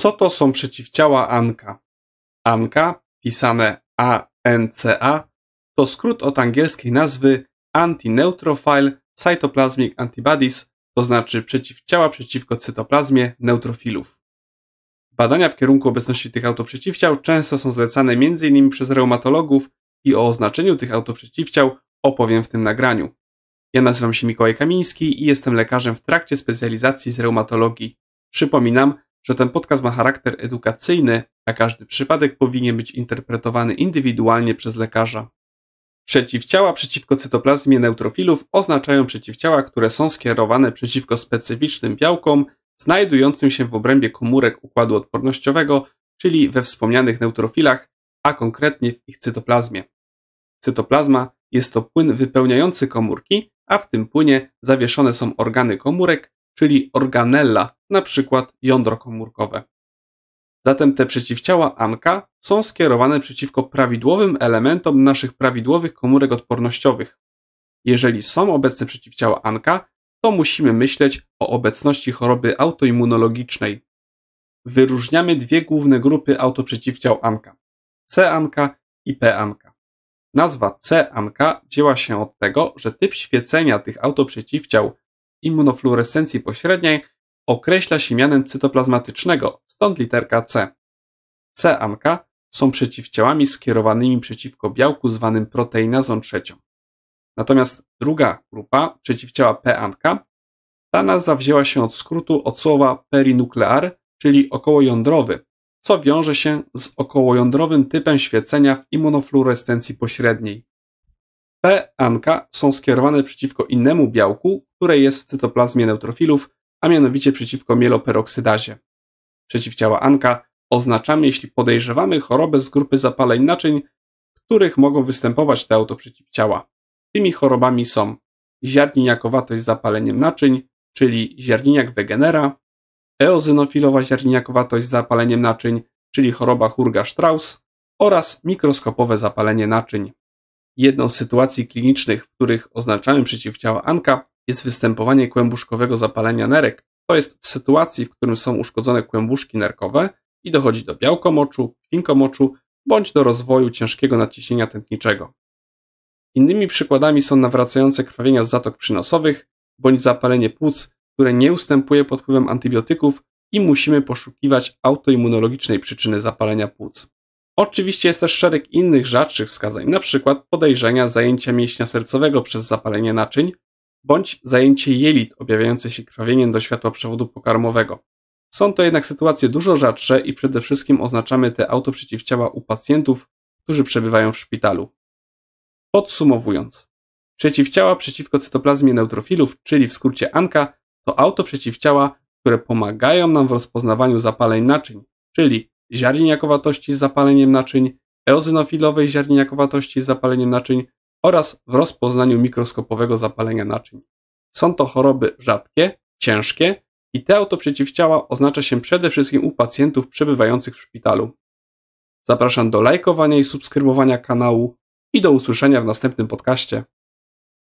Co to są przeciwciała ANKA? ANKA, pisane ANCA, to skrót od angielskiej nazwy Antineutrophile Cytoplasmic Antibodies, to znaczy przeciwciała przeciwko cytoplazmie neutrofilów. Badania w kierunku obecności tych autoprzeciwciał często są zlecane m.in. przez reumatologów i o oznaczeniu tych autoprzeciwciał opowiem w tym nagraniu. Ja nazywam się Mikołaj Kamiński i jestem lekarzem w trakcie specjalizacji z reumatologii. Przypominam, że ten podcast ma charakter edukacyjny, a każdy przypadek powinien być interpretowany indywidualnie przez lekarza. Przeciwciała przeciwko cytoplazmie neutrofilów oznaczają przeciwciała, które są skierowane przeciwko specyficznym białkom znajdującym się w obrębie komórek układu odpornościowego, czyli we wspomnianych neutrofilach, a konkretnie w ich cytoplazmie. Cytoplazma jest to płyn wypełniający komórki, a w tym płynie zawieszone są organy komórek, czyli organella, na przykład jądro komórkowe. Zatem te przeciwciała ANKA są skierowane przeciwko prawidłowym elementom naszych prawidłowych komórek odpornościowych. Jeżeli są obecne przeciwciała ANKA, to musimy myśleć o obecności choroby autoimmunologicznej. Wyróżniamy dwie główne grupy autoprzeciwciał ANKA: C-ANKA i P-ANKA. Nazwa C-ANKA dzieła się od tego, że typ świecenia tych autoprzeciwciał immunofluorescencji pośredniej określa się mianem cytoplazmatycznego, stąd literka C. c ank są przeciwciałami skierowanymi przeciwko białku zwanym proteinazą trzecią. Natomiast druga grupa, przeciwciała p ank ta nazwa wzięła się od skrótu od słowa perinuklear, czyli okołojądrowy, co wiąże się z okołojądrowym typem świecenia w immunofluorescencji pośredniej. Te anka są skierowane przeciwko innemu białku, które jest w cytoplazmie neutrofilów, a mianowicie przeciwko mieloperoksydazie. Przeciwciała anka oznaczamy, jeśli podejrzewamy chorobę z grupy zapaleń naczyń, w których mogą występować te autoprzeciwciała. Tymi chorobami są ziarniniakowatość z zapaleniem naczyń, czyli ziarniniak wegenera, eozynofilowa ziarniniakowatość z zapaleniem naczyń, czyli choroba Hurga-Strauss oraz mikroskopowe zapalenie naczyń, Jedną z sytuacji klinicznych, w których oznaczamy przeciwciała Anka, jest występowanie kłębuszkowego zapalenia nerek. To jest w sytuacji, w którym są uszkodzone kłębuszki nerkowe i dochodzi do białkomoczu, pinkomoczu bądź do rozwoju ciężkiego nadciśnienia tętniczego. Innymi przykładami są nawracające krwawienia z zatok przynosowych bądź zapalenie płuc, które nie ustępuje pod wpływem antybiotyków i musimy poszukiwać autoimmunologicznej przyczyny zapalenia płuc. Oczywiście jest też szereg innych rzadszych wskazań, np. podejrzenia zajęcia mięśnia sercowego przez zapalenie naczyń, bądź zajęcie jelit objawiające się krwawieniem do światła przewodu pokarmowego. Są to jednak sytuacje dużo rzadsze i przede wszystkim oznaczamy te autoprzeciwciała u pacjentów, którzy przebywają w szpitalu. Podsumowując, przeciwciała przeciwko cytoplazmie neutrofilów, czyli w skrócie ANKA, to autoprzeciwciała, które pomagają nam w rozpoznawaniu zapaleń naczyń, czyli ziarniakowatości z zapaleniem naczyń, eozynofilowej ziarniakowatości z zapaleniem naczyń oraz w rozpoznaniu mikroskopowego zapalenia naczyń. Są to choroby rzadkie, ciężkie i te autoprzeciwciała przeciwciała oznacza się przede wszystkim u pacjentów przebywających w szpitalu. Zapraszam do lajkowania i subskrybowania kanału i do usłyszenia w następnym podcaście.